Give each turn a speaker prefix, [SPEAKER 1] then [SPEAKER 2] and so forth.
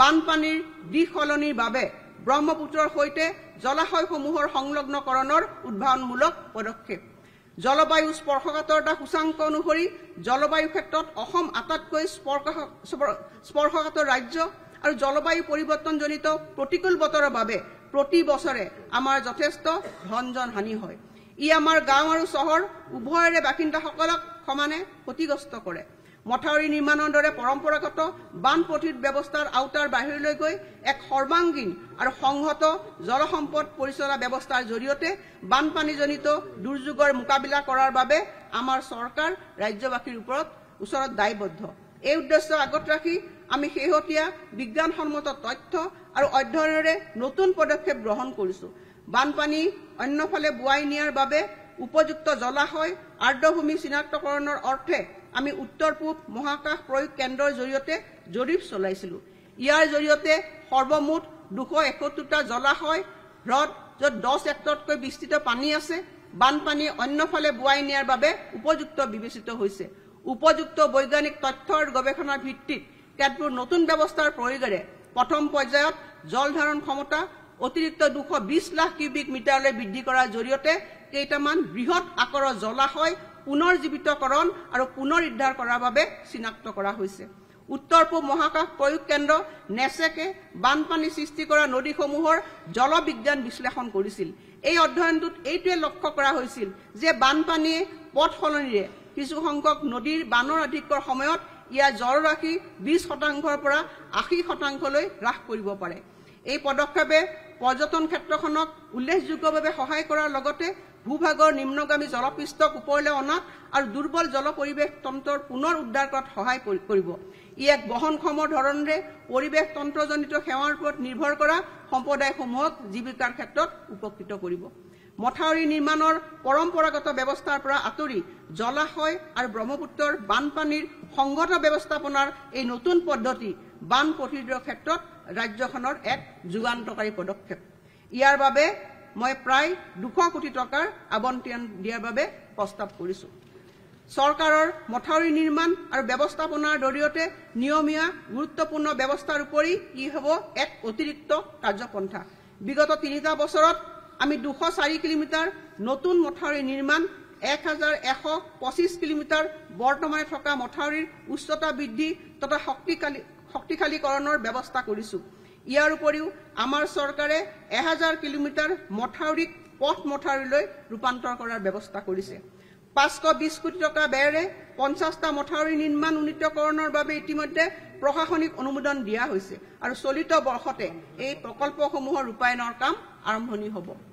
[SPEAKER 1] বানপানীৰ দিশ সলনিৰ বাবে ব্ৰহ্মপুত্ৰৰ সৈতে জলাশয়সমূহৰ সংলগ্নকৰণৰ উদ্ভাৱনমূলক পদক্ষেপ জলবায়ু স্পৰ্শকাতৰ এটা সূচাংক অনুসৰি জলবায়ু ক্ষেত্ৰত অসম আটাইতকৈ স্পৰ্শ স্পৰ্শকাত ৰাজ্য আৰু জলবায়ু পৰিৱৰ্তনজনিত প্ৰতিকূল বতৰৰ বাবে প্ৰতি বছৰে আমাৰ যথেষ্ট ধনজন হানি হয় ই আমাৰ গাঁও আৰু চহৰ উভয়ৰে বাসিন্দাসকলক সমানে ক্ষতিগ্ৰস্ত কৰে মথাউৰি নিৰ্মাণৰ দৰে পৰম্পৰাগত বান বানপথিত ব্যৱস্থাৰ আওতাৰ বাহিৰলৈ গৈ এক সৰ্বাংগীন আৰু সংহত জলসম্পদ পৰিচালনা ব্যৱস্থাৰ জৰিয়তে বানপানীজনিত দুৰ্যোগৰ মোকাবিলা কৰাৰ বাবে আমাৰ চৰকাৰ ৰাজ্যবাসীৰ ওপৰত ওচৰত দায়বদ্ধ এই উদ্দেশ্য আগত ৰাখি আমি শেহতীয়া বিজ্ঞানসন্মত তথ্য আৰু অধ্যয়নেৰে নতুন পদক্ষেপ গ্ৰহণ কৰিছো বানপানী অন্যফালে বোৱাই নিয়াৰ বাবে উপযুক্ত জলাশয় আৰ্দ্ৰভূমি চিনাক্তকৰণৰ অৰ্থে আমি উত্তৰ পূব মহাকাশ প্ৰয়োগ কেন্দ্ৰৰ জৰিয়তে জৰীপ চলাইছিলোঁ ইয়াৰ জৰিয়তে সৰ্বমুঠ দুশ একসত্তৰটা জলাশয় হ্ৰদ য'ত দহ হেক্টৰতকৈ বিস্তৃত পানী আছে বানপানী অন্যফালে বোৱাই নিয়াৰ বাবে উপযুক্ত বিবেচিত হৈছে উপযুক্ত বৈজ্ঞানিক তথ্যৰ গৱেষণাৰ ভিত্তিত কেতবোৰ নতুন ব্যৱস্থাৰ প্ৰয়োগেৰে প্ৰথম পৰ্যায়ত জল ধাৰণ ক্ষমতা অতিৰিক্ত দুশ বিশ লাখ কিউবিক মিটাৰলৈ বৃদ্ধি কৰাৰ জৰিয়তে কেইটামান বৃহৎ আকাৰৰ জলাশয় পুনৰ জীৱিতকৰণ আৰু পুনৰ উদ্ধাৰ কৰাৰ বাবে চিনাক্ত কৰা হৈছে উত্তৰ পূব মহাকাশ প্ৰয়োগ কেন্দ্ৰ নেচেকে বানপানী সৃষ্টি কৰা নদীসমূহৰ জলবিজ্ঞান বিশ্লেষণ কৰিছিল এই অধ্যয়নটোত এইটোৱে লক্ষ্য কৰা হৈছিল যে বানপানীয়ে পথ সলনিৰে কিছুসংখ্যক নদীৰ বানৰ অধিকৰ সময়ত ইয়াৰ জলৰাশি বিশ শতাংশৰ পৰা আশী শতাংশলৈ হ্ৰাস কৰিব পাৰে এই পদক্ষেপে পৰ্যটন ক্ষেত্ৰখনক উল্লেখযোগ্যভাৱে সহায় কৰাৰ লগতে ভূভাগৰ নিম্নগামী জলপৃষ্ঠক ওপৰলৈ অনাত আৰু দুৰ্বল জল পৰিৱেশ তন্ত্ৰৰ পুনৰ উদ্ধাৰ কৰাত সহায় কৰিব ই এক বহনক্ষম ধৰণেৰে পৰিৱেশ তন্ত্ৰজনিত সেৱাৰ ওপৰত নিৰ্ভৰ কৰা সম্প্ৰদায়সমূহক জীৱিকাৰ ক্ষেত্ৰত উপকৃত কৰিব মথাউৰি নিৰ্মাণৰ পৰম্পৰাগত ব্যৱস্থাৰ পৰা আঁতৰি জলাশয় আৰু ব্ৰহ্মপুত্ৰৰ বানপানীৰ সংগত ব্যৱস্থাপনাৰ এই নতুন পদ্ধতি বান প্ৰতিৰোধৰ ক্ষেত্ৰত ৰাজ্যখনৰ এক যুগান্তকাৰী পদক্ষেপ ইয়াৰ বাবে মই প্ৰায় দুশ কোটি টকাৰ আৱণ্টন দিয়াৰ বাবে প্ৰস্তাৱ কৰিছো চৰকাৰৰ মথাউৰি নিৰ্মাণ আৰু ব্যৱস্থাপনাৰ জৰিয়তে নিয়মীয়া গুৰুত্বপূৰ্ণ ব্যৱস্থাৰ উপৰি ই হ'ব এক অতিৰিক্ত কাৰ্যপন্থা বিগত তিনিটা বছৰত আমি দুশ চাৰি কিলোমিটাৰ নতুন মথাউৰি নিৰ্মাণ এক হাজাৰ এশ পঁচিছ কিলোমিটাৰ বৰ্তমানে থকা মথাউৰিৰ উচ্চতা বৃদ্ধি তথা শক্তিশালীকৰণৰ ব্যৱস্থা কৰিছো ইয়াৰ উপৰিও আমাৰ চৰকাৰে এহাজাৰ কিলোমিটাৰ মথাউৰিক পথ মথাউৰিলৈ ৰূপান্তৰ কৰাৰ ব্যৱস্থা কৰিছে পাঁচশ বিছ কোটি টকা বেৰে পঞ্চাছটা মথাউৰি নিৰ্মাণ উন্নীতকৰণৰ বাবে ইতিমধ্যে প্ৰশাসনিক অনুমোদন দিয়া হৈছে আৰু চলিত বৰ্ষতে এই প্ৰকল্পসমূহৰ ৰূপায়ণৰ কাম আৰম্ভণি হ'ব